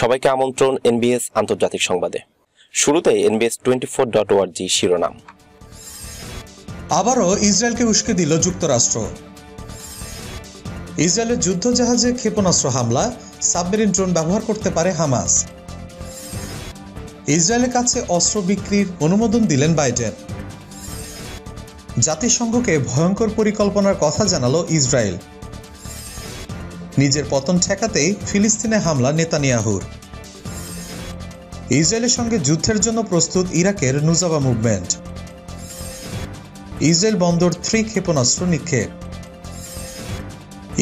সবাইকে আমন্ত্রণ এনবিএস আন্তর্জাতিক সংবাদে শুরুতে এনবিএস টোয়েন্টি ফোর ডট ওয়ার্জি শিরোনাম আবারও ইসরায়েলকে উস্কে দিল যুক্তরাষ্ট্র ইসরায়েলের যুদ্ধ জাহাজে ক্ষেপণাস্ত্র হামলা সাবমেরিন ড্রোন ব্যবহার করতে পারে হামাস ইসরায়েলের কাছে অস্ত্র বিক্রির অনুমোদন দিলেন বাইডেন জাতিসংঘকে ভয়ঙ্কর পরিকল্পনার কথা জানালো ইসরায়েল নিজের পতন ঠেকাতেই ফিলিস্তিনে হামলা নেতানিয়াহুর ইসরায়েলের সঙ্গে যুদ্ধের জন্য প্রস্তুত ইরাকের নুজাবা মুভমেন্ট ইসরায়েল বন্দর থ্রি ক্ষেপণাস্ত্র নিক্ষেপ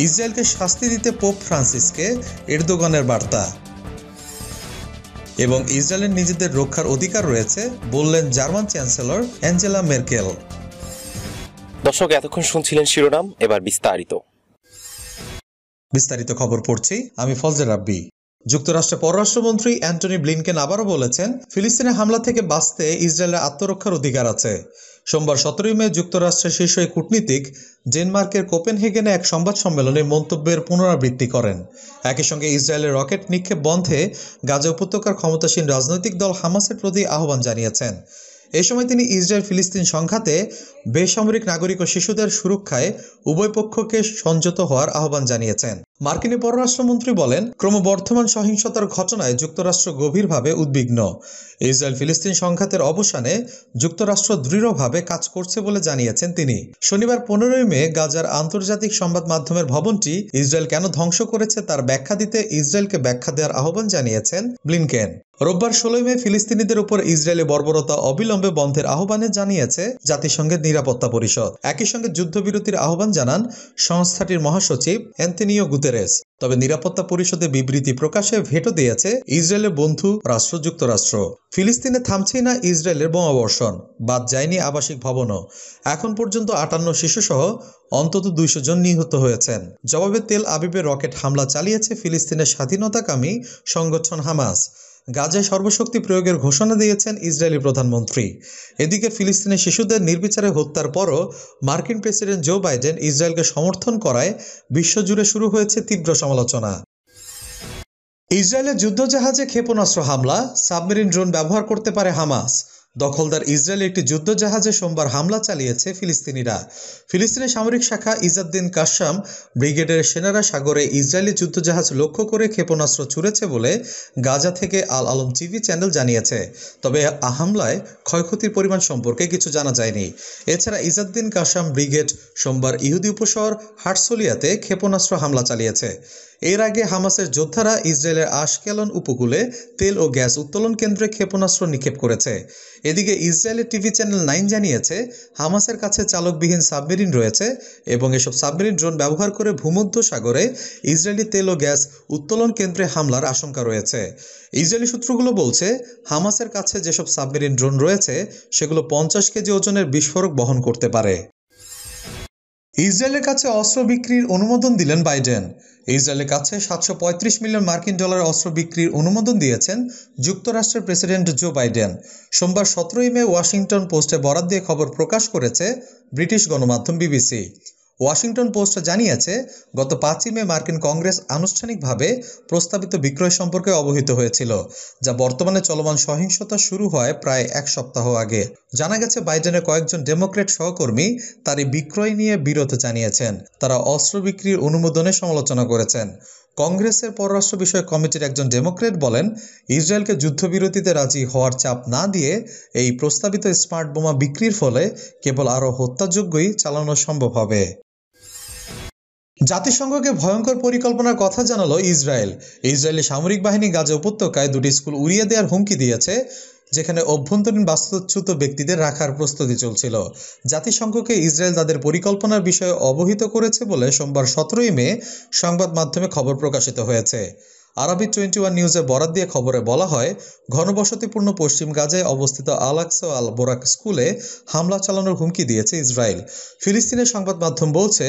ইসরায়েলকে শাস্তি দিতে পোপ ফ্রান্সিসকে এরদোগানের বার্তা এবং ইসরায়েলের নিজেদের রক্ষার অধিকার রয়েছে বললেন জার্মান চ্যান্সেলর অ্যাঞ্জেলা মের্কেল দর্শক এতক্ষণ শুনছিলেন শিরোনাম এবার বিস্তারিত বিস্তারিত খবর পড়ছি আমি ফজল রাব্বি যুক্তরাষ্ট্রের পররাষ্ট্রমন্ত্রী অ্যান্টনি ব্লিনকেন আবারও বলেছেন ফিলিস্তিনের হামলা থেকে বাঁচতে ইসরায়েলের আত্মরক্ষার অধিকার আছে সোমবার সতেরোই মে যুক্তরাষ্ট্রের শীর্ষ কূটনীতিক ডেনমার্কের কোপেনহেগেনে এক সংবাদ সম্মেলনে মন্তব্যের পুনরাবৃত্তি করেন একই সঙ্গে ইসরায়েলের রকেট নিক্ষেপ বন্ধে গাজা উপত্যকার ক্ষমতাসীন রাজনৈতিক দল হামাসের প্রতি আহ্বান জানিয়েছেন এ সময় তিনি ইসরায়েল ফিলিস্তিন সংঘাতে বেসামরিক নাগরিক ও শিশুদের সুরক্ষায় উভয় পক্ষকে সংযত হওয়ার আহ্বান জানিয়েছেন মার্কিন পররাষ্ট্রমন্ত্রী বলেন ক্রমবর্ধমান সহিংসতার ঘটনায় যুক্তরাষ্ট্র গভীরভাবে উদ্বিগ্ন ইসরায়েল ফিলিস্তিন সংঘাতের অবসানে যুক্তরাষ্ট্র দৃঢ়ভাবে কাজ করছে বলে জানিয়েছেন তিনি শনিবার পনেরোই মে গাজার আন্তর্জাতিক সংবাদ মাধ্যমের ভবনটি ইসরায়েল কেন ধ্বংস করেছে তার ব্যাখ্যা দিতে ইসরায়েলকে ব্যাখ্যা দেওয়ার আহ্বান জানিয়েছেন ব্লিনকেন রোববার ষোলোই মে ফিলিস্তিনিদের উপর ইসরায়েলে বর্বরতা অবিলম্বে বন্ধের আহ্বানে জানিয়েছে জাতিসংঘের নিরাপত্তা পরিষদ একই সঙ্গে যুদ্ধবিরতির আহ্বান জানান সংস্থাটির মহাসচিব অ্যান্টনিও গুতেরেস তবে নিরাপত্তা পরিষদে বিবৃতি প্রকাশে ভেটো দিয়েছে ইসরায়েলের বন্ধু রাষ্ট্র যুক্তরাষ্ট্র ফিলিস্তিনে থামছেই না ইসরায়েলের বোমাবর্ষণ বাদ যায়নি আবাসিক ভবনও এখন পর্যন্ত আটান্ন শিশুসহ অন্তত দুইশো জন নিহত হয়েছেন জবাবে তেল আবিবে রকেট হামলা চালিয়েছে ফিলিস্তিনের স্বাধীনতাকামী সংগঠন হামাস গাজায় সর্বশক্তি প্রয়োগের ঘোষণা দিয়েছেন ইসরায়েলি প্রধানমন্ত্রী এদিকে ফিলিস্তিনের শিশুদের নির্বিচারে হত্যার পরও মার্কিন প্রেসিডেন্ট জো বাইডেন ইসরায়েলকে সমর্থন করায় বিশ্বজুড়ে শুরু হয়েছে তীব্র সমালোচনা ইসরায়েলের যুদ্ধজাহাজে ক্ষেপণাস্ত্র হামলা সাবমেরিন ড্রোন ব্যবহার করতে পারে হামাস দখলদার ইসরায়েল একটি যুদ্ধজাহাজে সোমবার হামলা চালিয়েছে ফিলিস্তিনিরা ফিলিস্তিনের সামরিক শাখা ইজাদ্দিন কাশাম ব্রিগেডের সেনারা সাগরে ইসরায়েলি যুদ্ধজাহাজ লক্ষ্য করে ক্ষেপণাস্ত্র ছুড়েছে বলে গাজা থেকে আল আলম টিভি চ্যানেল জানিয়েছে তবে হামলায় ক্ষয়ক্ষতির পরিমাণ সম্পর্কে কিছু জানা যায়নি এছাড়া ইজাদ্দিন কাসাম ব্রিগেড সোমবার ইহুদি উপশহর হাটসলিয়াতে ক্ষেপণাস্ত্র হামলা চালিয়েছে এর আগে হামাসের যোদ্ধারা ইসরায়েলের আশকেলন উপকূলে তেল ও গ্যাস উত্তোলন কেন্দ্রে ক্ষেপণাস্ত্র নিক্ষেপ করেছে এদিকে ইসরায়েলের টিভি চ্যানেল নাইন জানিয়েছে হামাসের কাছে চালকবিহীন সাবমেরিন রয়েছে এবং এসব সাবমেরিন ড্রোন ব্যবহার করে ভূমধ্য সাগরে ইসরায়েলি তেল ও গ্যাস উত্তোলন কেন্দ্রে হামলার আশঙ্কা রয়েছে ইসরায়েলি সূত্রগুলো বলছে হামাসের কাছে যেসব সাবমেরিন ড্রোন রয়েছে সেগুলো পঞ্চাশ কেজি ওজনের বিস্ফোরক বহন করতে পারে ইসরায়েলের কাছে অস্ত্র বিক্রির অনুমোদন দিলেন বাইডেন ইসরায়েলের কাছে সাতশো পঁয়ত্রিশ মিলিয়ন মার্কিন ডলার অস্ত্র বিক্রির অনুমোদন দিয়েছেন যুক্তরাষ্ট্রের প্রেসিডেন্ট জো বাইডেন সোমবার সতেরোই মে ওয়াশিংটন পোস্টে বরাদ দিয়ে খবর প্রকাশ করেছে ব্রিটিশ গণমাধ্যম বিবিসি ওয়াশিংটন পোস্ট জানিয়েছে গত পাঁচই মে মার্কিন কংগ্রেস আনুষ্ঠানিকভাবে প্রস্তাবিত বিক্রয় সম্পর্কে অবহিত হয়েছিল যা বর্তমানে চলমান সহিংসতা শুরু হয় প্রায় এক সপ্তাহ আগে জানা গেছে বাইডেনের কয়েকজন ডেমোক্রেট সহকর্মী তার এই বিক্রয় নিয়ে বিরত জানিয়েছেন তারা অস্ত্র বিক্রির অনুমোদনে সমালোচনা করেছেন কংগ্রেসের পররাষ্ট্র বিষয়ক কমিটির একজন ডেমোক্রেট বলেন ইসরায়েলকে যুদ্ধবিরতিতে রাজি হওয়ার চাপ না দিয়ে এই প্রস্তাবিত স্মার্ট বোমা বিক্রির ফলে কেবল আরও হত্যাযোগ্যই চালানো সম্ভব হবে জাতিসংঘকে ভয়ঙ্কর পরিকল্পনার কথা জানালো ইসরায়েল ইসরায়েলি সামরিক বাহিনী গাজা উপত্যকায় দুটি স্কুল উড়িয়ে দেওয়ার হুমকি দিয়েছে যেখানে অভ্যন্তরীণ বাস্তুচ্যুত ব্যক্তিদের রাখার প্রস্তুতি চলছিল জাতিসংঘকে ইসরায়েল তাদের পরিকল্পনার বিষয়ে অবহিত করেছে বলে সোমবার সতেরোই মে সংবাদ মাধ্যমে খবর প্রকাশিত হয়েছে আরবি টোয়েন্টি ওয়ান নিউজে বরাদ দিয়ে খবরে বলা হয় ঘনবসতিপূর্ণ পশ্চিম গাজায় অবস্থিত আলাকসো আল বোরাক স্কুলে হামলা চালানোর হুমকি দিয়েছে ইসরায়েল ফিলিস্তিনের সংবাদ মাধ্যম বলছে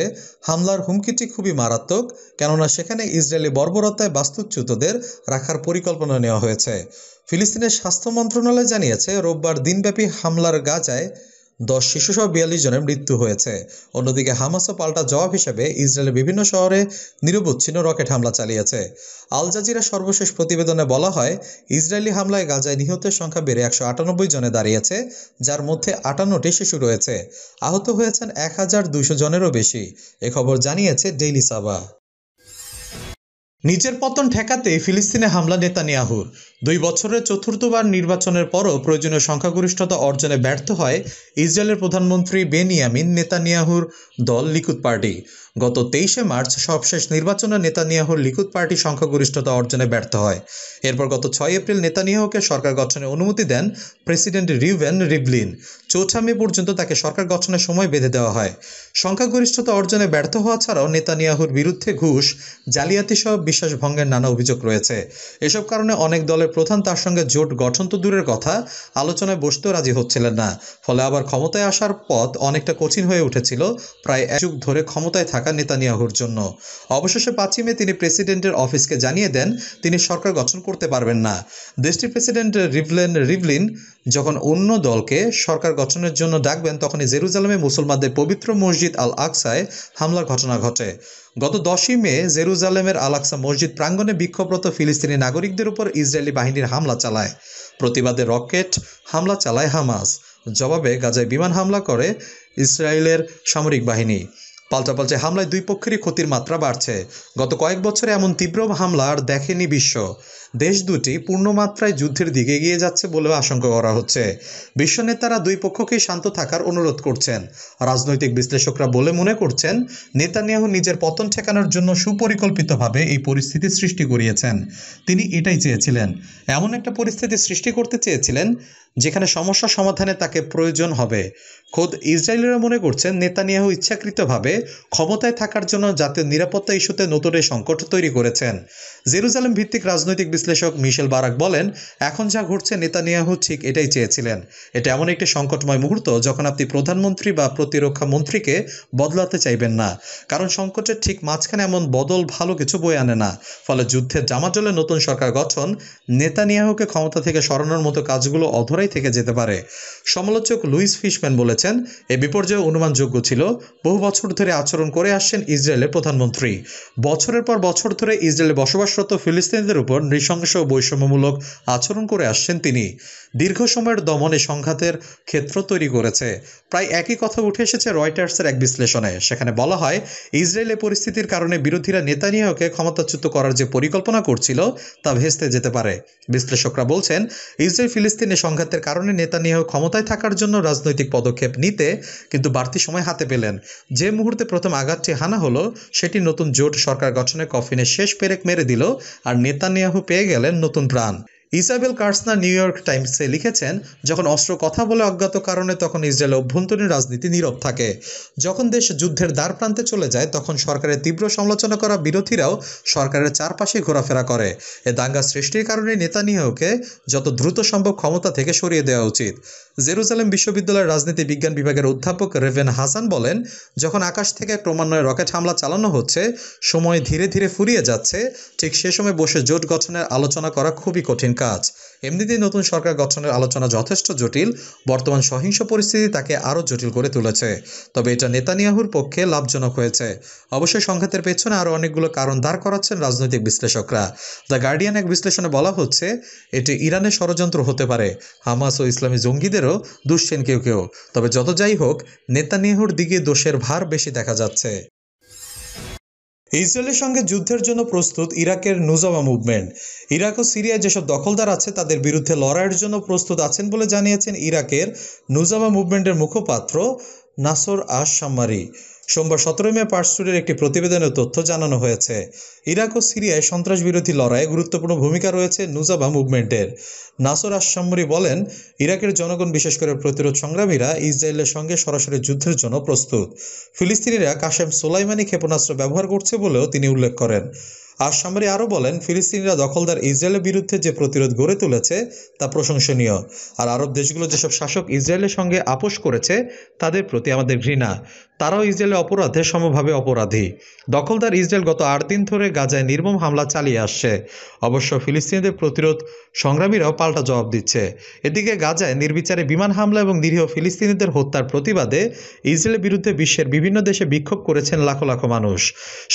হামলার হুমকিটি খুবই মারাত্মক কেননা সেখানে ইসরায়েলি বর্বরতায় বাস্তুচ্যুতদের রাখার পরিকল্পনা নেওয়া হয়েছে ফিলিস্তিনের স্বাস্থ্য মন্ত্রণালয় জানিয়েছে রোববার দিনব্যাপী হামলার গাজায় দশ শিশুসহ বিয়াল্লিশ জনের মৃত্যু হয়েছে অন্যদিকে হামাসও পাল্টা জবাব হিসেবে ইসরায়েলের বিভিন্ন শহরে নিরবচ্ছিন্ন রকেট হামলা চালিয়েছে আল জাজিরা সর্বশেষ প্রতিবেদনে বলা হয় ইসরায়েলি হামলায় গাজায় নিহতের সংখ্যা বেড়ে একশো আটানব্বই জনে দাঁড়িয়েছে যার মধ্যে আটান্নটি শিশু রয়েছে আহত হয়েছেন এক হাজার দুইশো জনেরও বেশি এ খবর জানিয়েছে ডেইলি সাবা নিজের পতন ঠেকাতে ফিলিস্তিনে হামলা নেতানিয়াহুর দুই বছরের চতুর্থবার নির্বাচনের পরও প্রয়োজনীয় সংখ্যাগরিষ্ঠতা অর্জনে ব্যর্থ হয় ইসরায়েলের প্রধানমন্ত্রী বেনিয়ামিন নেতানিয়াহুর দল লিকুদ পার্টি গত তেইশে মার্চ সবশেষ নির্বাচনে নেতানিয়াহুর লিকুদ পার্টি সংখ্যাগরিষ্ঠতা অর্জনে ব্যর্থ হয় এরপর গত ছয় এপ্রিল নেতানিয়াহুকে সরকার গঠনে অনুমতি দেন প্রেসিডেন্ট রিভেন রিবলিন চৌঠা মে পর্যন্ত তাকে সরকার গঠনের সময় বেঁধে দেওয়া হয় সংখ্যাগরিষ্ঠতা অর্জনে ব্যর্থ হওয়া ছাড়াও নেতানিয়াহুর বিরুদ্ধে ঘুষ জালিয়াতিসহ বিশ্বাস ভঙ্গের নানা অভিযোগ রয়েছে এসব কারণে অনেক দলের দলের প্রধান তার সঙ্গে জোট গঠন তো দূরের কথা আলোচনায় বসতেও রাজি হচ্ছিলেন না ফলে আবার ক্ষমতায় আসার পথ অনেকটা কঠিন হয়ে উঠেছিল প্রায় এক যুগ ধরে ক্ষমতায় থাকা নেতানিয়াহুর জন্য অবশেষে পাঁচই মে তিনি প্রেসিডেন্টের অফিসকে জানিয়ে দেন তিনি সরকার গঠন করতে পারবেন না দেশটির প্রেসিডেন্ট রিভলেন রিভলিন যখন অন্য দলকে সরকার গঠনের জন্য ডাকবেন তখনই জেরুজালামে মুসলমানদের পবিত্র মসজিদ আল আকসায় হামলার ঘটনা ঘটে গত দশই মে জেরুজালেমের আলাকসা মসজিদ প্রাঙ্গণে বিক্ষোভরত ফিলিস্তিনি নাগরিকদের উপর ইসরায়েলি বাহিনীর হামলা চালায় প্রতিবাদে রকেট হামলা চালায় হামাস জবাবে গাজায় বিমান হামলা করে ইসরায়েলের সামরিক বাহিনী পাল্টাপাল্টে হামলায় দুই পক্ষেরই ক্ষতির মাত্রা বাড়ছে গত কয়েক বছরে এমন তীব্র হামলা আর দেখেনি বিশ্ব দেশ দুটি পূর্ণমাত্রায় যুদ্ধের দিকে এগিয়ে যাচ্ছে বলেও আশঙ্কা করা হচ্ছে বিশ্ব নেতারা দুই পক্ষকে শান্ত থাকার অনুরোধ করছেন রাজনৈতিক বিশ্লেষকরা বলে মনে করছেন নেতানিয়াহু নিজের পতন ঠেকানোর জন্য সুপরিকল্পিতভাবে এই পরিস্থিতি সৃষ্টি করিয়েছেন তিনি এটাই চেয়েছিলেন এমন একটা পরিস্থিতি সৃষ্টি করতে চেয়েছিলেন যেখানে সমস্যা সমাধানে তাকে প্রয়োজন হবে খোদ ইসরায়েলিরা মনে করছেন নেতানিয়াহু ইচ্ছাকৃতভাবে ক্ষমতায় থাকার জন্য জাতীয় নিরাপত্তা ইস্যুতে নতুন এই সংকট তৈরি করেছেন জেরুজালেম ভিত্তিক রাজনৈতিক বিশ্লেষক মিশেল বারাক বলেন এখন যা ঘটছে নেতানিয়াহু ঠিক এটাই চেয়েছিলেন এটা এমন একটি সংকটময় মুহূর্ত যখন আপনি প্রধানমন্ত্রী বা প্রতিরক্ষা মন্ত্রীকে বদলাতে চাইবেন না কারণ সংকটের ঠিক মাঝখানে এমন বদল ভালো কিছু বয়ে আনে না ফলে যুদ্ধের জামাজলে নতুন সরকার গঠন নেতানিয়াহুকে ক্ষমতা থেকে সরানোর মতো কাজগুলো অধরাই অবস্থায় থেকে যেতে পারে সমালোচক লুইস ফিশম্যান বলেছেন এ বিপর্যয় অনুমানযোগ্য ছিল বহু বছর ধরে আচরণ করে আসছেন ইসরায়েলের প্রধানমন্ত্রী বছরের পর বছর ধরে ইসরায়েলে বসবাসরত ফিলিস্তিনিদের উপর নৃশংস ও বৈষম্যমূলক আচরণ করে আসছেন তিনি দীর্ঘ সময়ের দমনে সংঘাতের ক্ষেত্র তৈরি করেছে প্রায় একই কথা উঠে এসেছে রয়টার্সের এক বিশ্লেষণে সেখানে বলা হয় ইসরায়েলে পরিস্থিতির কারণে বিরোধীরা নেতানিয়াকে ক্ষমতাচ্যুত করার যে পরিকল্পনা করছিল তা ভেস্তে যেতে পারে বিশ্লেষকরা বলছেন ইসরায়েল ফিলিস্তিনে সংঘাত আঘাতের কারণে নেতানিয়াহু ক্ষমতায় থাকার জন্য রাজনৈতিক পদক্ষেপ নিতে কিন্তু বাড়তি সময় হাতে পেলেন যে মুহূর্তে প্রথম আঘাতটি হানা হলো সেটি নতুন জোট সরকার গঠনে কফিনে শেষ পেরেক মেরে দিল আর নেতানিয়াহু পেয়ে গেলেন নতুন প্রাণ ইসাবেল কার্সনা নিউ ইয়র্ক টাইমসে লিখেছেন যখন অস্ত্র কথা বলে অজ্ঞাত কারণে তখন ইসরায়েল অভ্যন্তরীণ রাজনীতি নীরব থাকে যখন দেশ যুদ্ধের দ্বার প্রান্তে চলে যায় তখন সরকারের তীব্র সমালোচনা করা বিরোধীরাও সরকারের চারপাশে ঘোরাফেরা করে এ দাঙ্গা সৃষ্টির কারণে নেতানিয়াহুকে যত দ্রুত সম্ভব ক্ষমতা থেকে সরিয়ে দেওয়া উচিত জেরুজালেম বিশ্ববিদ্যালয়ের রাজনীতি বিজ্ঞান বিভাগের অধ্যাপক রেভেন হাসান বলেন যখন আকাশ থেকে ক্রমান্বয়ে রকেট হামলা চালানো হচ্ছে সময় ধীরে ধীরে ফুরিয়ে যাচ্ছে ঠিক সে সময় বসে জোট গঠনের আলোচনা করা খুবই কঠিন কাজ এমনিতেই নতুন সরকার গঠনের আলোচনা যথেষ্ট জটিল বর্তমান সহিংস পরিস্থিতি তাকে আরও জটিল করে তুলেছে তবে এটা নেতানিয়াহুর পক্ষে লাভজনক হয়েছে অবশ্যই সংঘাতের পেছনে আরও অনেকগুলো কারণ দাঁড় করাচ্ছেন রাজনৈতিক বিশ্লেষকরা দ্য গার্ডিয়ান এক বিশ্লেষণে বলা হচ্ছে এটি ইরানের ষড়যন্ত্র হতে পারে হামাস ও ইসলামী জঙ্গিদেরও দুশ্চেন কেউ কেউ তবে যত যাই হোক নেতানিয়াহুর দিকে দোষের ভার বেশি দেখা যাচ্ছে ইসরায়েলের সঙ্গে যুদ্ধের জন্য প্রস্তুত ইরাকের নুজামা মুভমেন্ট ইরাক ও সিরিয়ায় যেসব দখলদার আছে তাদের বিরুদ্ধে লড়াইয়ের জন্য প্রস্তুত আছেন বলে জানিয়েছেন ইরাকের নুজামা মুভমেন্টের মুখপাত্র নাসর আশ সাম্মারি সোমবার সতেরো মে পার্সুরের একটি প্রতিবেদনে তথ্য জানানো হয়েছে ইরাক ও সিরিয়ায় সন্ত্রাস বিরোধী লড়াইয়ে গুরুত্বপূর্ণ ভূমিকা রয়েছে নুজাবা মুভমেন্টের নাসর আসাম্মরি বলেন ইরাকের জনগণ বিশেষ করে প্রতিরোধ সংগ্রামীরা ইসরায়েলের সঙ্গে সরাসরি যুদ্ধের জন্য প্রস্তুত ফিলিস্তিনিরা কাশেম সোলাইমানি ক্ষেপণাস্ত্র ব্যবহার করছে বলেও তিনি উল্লেখ করেন আসামরি আরও বলেন ফিলিস্তিনিরা দখলদার ইসরায়েলের বিরুদ্ধে যে প্রতিরোধ গড়ে তুলেছে তা প্রশংসনীয় আর আরব দেশগুলো যেসব শাসক ইসরায়েলের সঙ্গে আপোষ করেছে তাদের প্রতি আমাদের ঘৃণা তারাও ইসরায়েলের অপরাধে সমভাবে অপরাধী দখলদার ইসরায়েল গত আট দিন ধরে গাজায় নির্মম হামলা চালিয়ে আসছে অবশ্য ফিলিস্তিনিদের প্রতিরোধ সংগ্রামীরাও পাল্টা জবাব দিচ্ছে এদিকে গাজায় নির্বিচারে বিমান হামলা এবং নিরীহ ফিলিস্তিনিদের হত্যার প্রতিবাদে ইসরায়েলের বিরুদ্ধে বিশ্বের বিভিন্ন দেশে বিক্ষোভ করেছেন লাখো লাখো মানুষ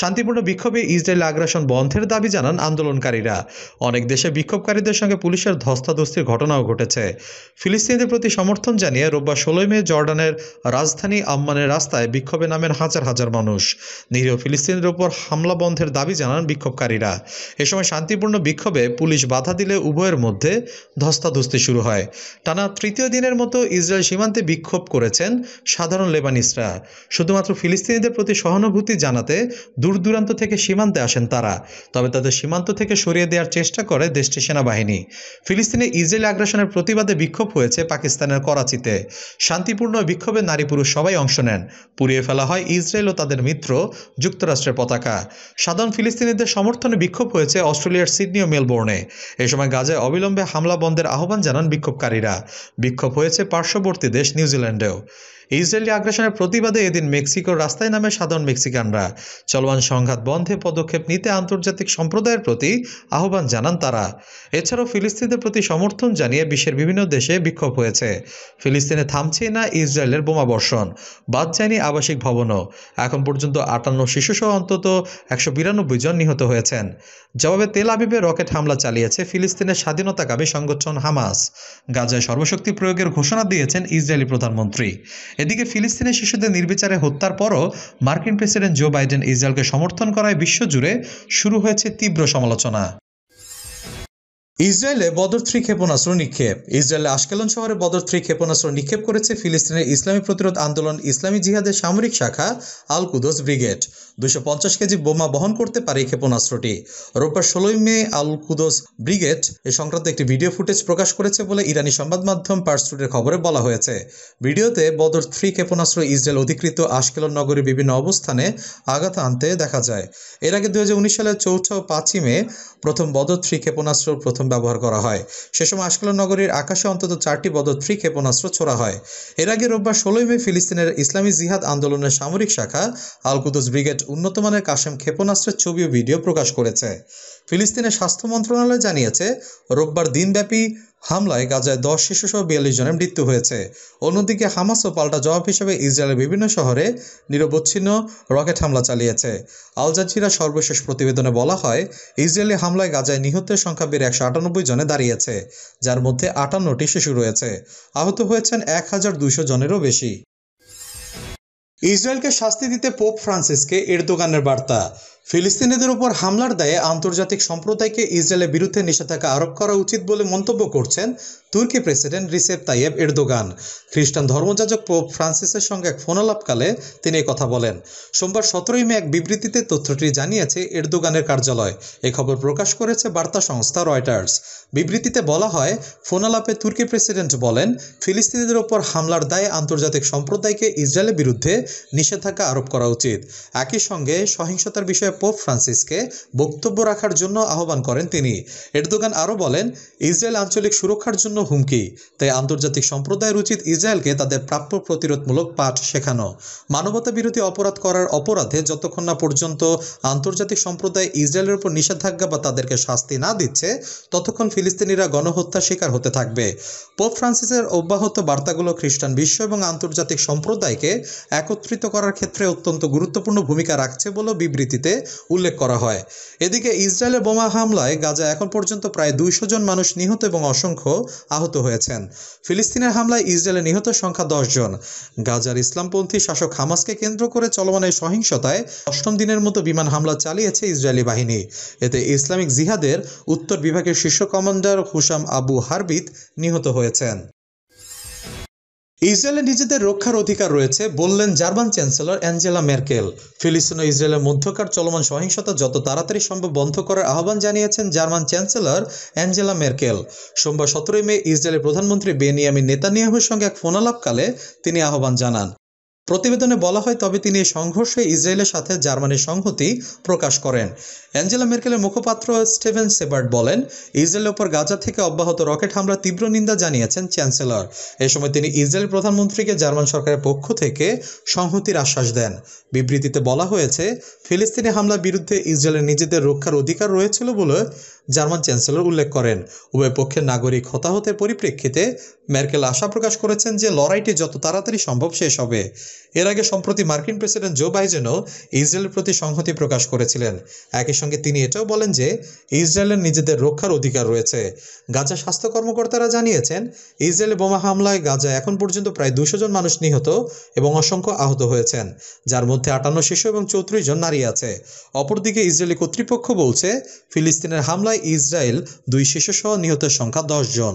শান্তিপূর্ণ বিক্ষোভে ইসরায়েলের আগ্রাসন বন্ধের দাবি জানান আন্দোলনকারীরা অনেক দেশে বিক্ষোভকারীদের সঙ্গে পুলিশের ধস্তাধস্তির ঘটনাও ঘটেছে ফিলিস্তিনিদের প্রতি সমর্থন জানিয়ে রোববার ষোলোই মে জর্ডানের রাজধানী আম্মানের রাস্তায় বিক্ষোভে নামেন হাজার হাজার মানুষ নিরীহ ফিলিস্তিনের ওপর হামলা বন্ধের দাবি জানান বিক্ষোভকারীরা এ সময় শান্তিপূর্ণ বিক্ষোভে পুলিশ বাধা দিলে উভয়ের মধ্যে ধস্তাধস্তি শুরু হয় টানা তৃতীয় দিনের মতো ইসরায়েল সীমান্তে বিক্ষোভ করেছেন সাধারণ লেবানিসরা শুধুমাত্র ফিলিস্তিনিদের প্রতি সহানুভূতি জানাতে দূর দূরান্ত থেকে সীমান্তে আসেন তারা তবে তাদের সীমান্ত থেকে সরিয়ে দেওয়ার চেষ্টা করে দেশটির সেনাবাহিনী ফিলিস্তিনে ইসরায়েল আগ্রাসনের প্রতিবাদে বিক্ষোভ হয়েছে পাকিস্তানের করাচিতে শান্তিপূর্ণ বিক্ষোভে নারী পুরুষ সবাই অংশ নেন পুড়িয়ে ফেলা হয় ইসরায়েল ও তাদের মিত্র যুক্তরাষ্ট্রের পতাকা সাধারণ ফিলিস্তিনিদের সমর্থনে বিক্ষোভ হয়েছে অস্ট্রেলিয়ার সিডনি ও মেলবোর্নে এ সময় গাজায় অবিলম্বে হামলা বন্ধের আহ্বান জানান বিক্ষোভকারীরা বিক্ষোভ হয়েছে পার্শ্ববর্তী দেশ নিউজিল্যান্ডেও ইসরায়েলি আগ্রাসনের প্রতিবাদে এদিন মেক্সিকোর রাস্তায় নামে সাধারণ মেক্সিকানরা চলমান সংঘাত বন্ধে পদক্ষেপ নিতে আন্তর্জাতিক সম্প্রদায়ের প্রতি আহ্বান জানান তারা এছাড়াও ফিলিস্তিনদের প্রতি সমর্থন জানিয়ে বিশ্বের বিভিন্ন দেশে বিক্ষোভ হয়েছে ফিলিস্তিনে থামছেই না ইসরায়েলের বোমাবর্ষণ বাদ যায়নি আবাসিক ভবনও এখন পর্যন্ত আটান্ন শিশুসহ অন্তত একশো বিরানব্বই জন নিহত হয়েছেন জবাবে তেল আবিবে রকেট হামলা চালিয়েছে ফিলিস্তিনের স্বাধীনতাকামী সংগঠন হামাস গাজায় সর্বশক্তি প্রয়োগের ঘোষণা দিয়েছেন ইসরায়েলি প্রধানমন্ত্রী এদিকে ফিলিস্তিনি শিশুদের নির্বিচারে হত্যার পরও মার্কিন প্রেসিডেন্ট জো বাইডেন ইসরায়েলকে সমর্থন করায় বিশ্বজুড়ে শুরু হয়েছে তীব্র সমালোচনা ইসরায়েলে বদর থ্রি ক্ষেপণাস্ত্র নিক্ষেপ ইসরায়েলে আশকেলন শহরে বদর থ্রি ক্ষেপণাস্ত্র নিক্ষেপ করেছে ফিলিস্তিনের ইসলামী প্রতিরোধ আন্দোলন ইসলামী জিহাদের সামরিক শাখা আল কুদস ব্রিগেড দুশো পঞ্চাশ কেজি বোমা বহন করতে পারে এই ক্ষেপণাস্ত্রটি রোববার ষোলোই মে আল কুদস ব্রিগেড এ সংক্রান্ত একটি ভিডিও ফুটেজ প্রকাশ করেছে বলে ইরানি সংবাদ মাধ্যম পার্সুটের খবরে বলা হয়েছে ভিডিওতে বদর থ্রি ক্ষেপণাস্ত্র ইসরায়েল অধিকৃত আশকেলন নগরীর বিভিন্ন অবস্থানে আঘাত আনতে দেখা যায় এর আগে দু সালের চৌঠা ও পাঁচই মে প্রথম বদর থ্রি ক্ষেপণাস্ত্র প্রথম সমর্থন ব্যবহার করা হয় সে সময় আশকলন নগরীর আকাশে অন্তত চারটি বদত্রী ক্ষেপণাস্ত্র ছোড়া হয় এর আগে রোববার ষোলোই মে ফিলিস্তিনের ইসলামী জিহাদ আন্দোলনের সামরিক শাখা আলকুদস ব্রিগেড উন্নতমানের কাশেম ক্ষেপণাস্ত্রের ছবি ও ভিডিও প্রকাশ করেছে ফিলিস্তিনের স্বাস্থ্য মন্ত্রণালয় জানিয়েছে রোববার দিনব্যাপী হামলায় গাজায় দশ শিশুসহ বিয়াল্লিশ জনের মৃত্যু হয়েছে অন্যদিকে হামাসও পাল্টা জবাব হিসেবে ইসরায়েলের বিভিন্ন শহরে নিরবচ্ছিন্ন রকেট হামলা চালিয়েছে আল জাজিরা সর্বশেষ প্রতিবেদনে বলা হয় ইসরায়েলি হামলায় গাজায় নিহতের সংখ্যা বেড়ে একশো আটানব্বই জনে দাঁড়িয়েছে যার মধ্যে আটান্নটি শিশু রয়েছে আহত হয়েছেন এক হাজার দুইশো জনেরও বেশি ইসরায়েলকে শাস্তি দিতে পোপ ফ্রান্সিসকে এরদোগানের বার্তা ফিলিস্তিনিদের উপর হামলার দায়ে আন্তর্জাতিক সম্প্রদায়কে ইসরায়েলের বিরুদ্ধে নিষেধাজ্ঞা আরোপ করা উচিত বলে মন্তব্য করছেন তুর্কি প্রেসিডেন্ট রিসেপ তাইয়েব এরদোগান খ্রিস্টান ধর্মযাজক পোপ ফ্রান্সিসের সঙ্গে এক ফোনালাপকালে তিনি কথা বলেন সোমবার সতেরোই মে এক বিবৃতিতে তথ্যটি জানিয়েছে এরদোগানের কার্যালয় এ খবর প্রকাশ করেছে বার্তা সংস্থা রয়টার্স বিবৃতিতে বলা হয় ফোনালাপে তুর্কি প্রেসিডেন্ট বলেন ফিলিস্তিনিদের ওপর হামলার দায়ে আন্তর্জাতিক সম্প্রদায়কে ইসরায়েলের বিরুদ্ধে নিষেধাজ্ঞা আরোপ করা উচিত একই সঙ্গে সহিংসতার বিষয়ে পোপ ফ্রান্সিসকে বক্তব্য রাখার জন্য আহ্বান করেন তিনি এরদোগান আরও বলেন ইসরায়েল আঞ্চলিক সুরক্ষার জন্য হুমকি তাই আন্তর্জাতিক সম্প্রদায়ের উচিত ইসরায়েলকে তাদের প্রাপ্য প্রতিরোধমূলক পাঠ শেখানো মানবতা বিরোধী অপরাধ করার অপরাধে যতক্ষণ না পর্যন্ত আন্তর্জাতিক সম্প্রদায় ইসরায়েলের উপর নিষেধাজ্ঞা বা তাদেরকে শাস্তি না দিচ্ছে ততক্ষণ ফিলিস্তিনিরা গণহত্যা শিকার হতে থাকবে পোপ ফ্রান্সিসের অব্যাহত বার্তাগুলো খ্রিস্টান বিশ্ব এবং আন্তর্জাতিক সম্প্রদায়কে একত্রিত করার ক্ষেত্রে অত্যন্ত গুরুত্বপূর্ণ ভূমিকা রাখছে বলেও বিবৃতিতে উল্লেখ করা হয় এদিকে ইসরায়েলের বোমা হামলায় গাজা এখন পর্যন্ত প্রায় দুইশো জন মানুষ নিহত এবং অসংখ্য আহত হয়েছেন ফিলিস্তিনের হামলায় ইসরায়েলের নিহত সংখ্যা জন গাজার ইসলামপন্থী শাসক হামাসকে কেন্দ্র করে চলমান এই সহিংসতায় অষ্টম দিনের মতো বিমান হামলা চালিয়েছে ইসরায়েলি বাহিনী এতে ইসলামিক জিহাদের উত্তর বিভাগের শীর্ষ কমান্ডার হুসাম আবু হারবিত নিহত হয়েছেন ইসরায়েলে নিজেদের রক্ষার অধিকার রয়েছে বললেন জার্মান চ্যান্সেলর অ্যাঞ্জেলা মেরকেল ফিলিস্তিন ও ইসরায়েলের মধ্যকার চলমান সহিংসতা যত তাড়াতাড়ি সম্ভব বন্ধ করার আহ্বান জানিয়েছেন জার্মান চ্যান্সেলর অ্যাঞ্জেলা মেরকেল সোমবার সতেরোই মে ইসরায়েলের প্রধানমন্ত্রী বেনিয়ামি নেতানিয়াহুর সঙ্গে এক ফোনালাপকালে তিনি আহ্বান জানান প্রতিবেদনে বলা হয় তবে তিনি এই সংঘর্ষে ইসরায়েলের সাথে জার্মানির সংহতি প্রকাশ করেন অ্যাঞ্জেলা মেরকেলের মুখপাত্র স্টেভেন সেবার্ট বলেন ইসরায়েলের ওপর গাজা থেকে অব্যাহত রকেট হামলা তীব্র নিন্দা জানিয়েছেন চ্যান্সেলর এ সময় তিনি ইসরায়েল প্রধানমন্ত্রীকে জার্মান সরকারের পক্ষ থেকে সংহতির আশ্বাস দেন বিবৃতিতে বলা হয়েছে ফিলিস্তিনি হামলার বিরুদ্ধে ইসরায়েলের নিজেদের রক্ষার অধিকার রয়েছিল বলে জার্মান চ্যান্সেলর উল্লেখ করেন উভয় পক্ষের নাগরিক হতাহতের পরিপ্রেক্ষিতে মেরকেল আশা প্রকাশ করেছেন যে লড়াইটি যত তাড়াতাড়ি সম্ভব শেষ হবে এর আগে সম্প্রতি মার্কিন প্রেসিডেন্ট জো বাইডেনও ইসরায়েলের প্রতি সংহতি প্রকাশ করেছিলেন একই সঙ্গে তিনি এটাও বলেন যে ইসরায়েলের নিজেদের রক্ষার অধিকার রয়েছে গাজা স্বাস্থ্য কর্মকর্তারা জানিয়েছেন ইসরায়েলের বোমা হামলায় গাজা এখন পর্যন্ত প্রায় দুশো জন মানুষ নিহত এবং অসংখ্য আহত হয়েছেন যার মধ্যে আটান্ন শিশু এবং চৌত্রিশ জন নারী আছে অপরদিকে ইসরায়েলি কর্তৃপক্ষ বলছে ফিলিস্তিনের হামলায় ইসরায়েল দুই শিশুসহ নিহতের সংখ্যা দশ জন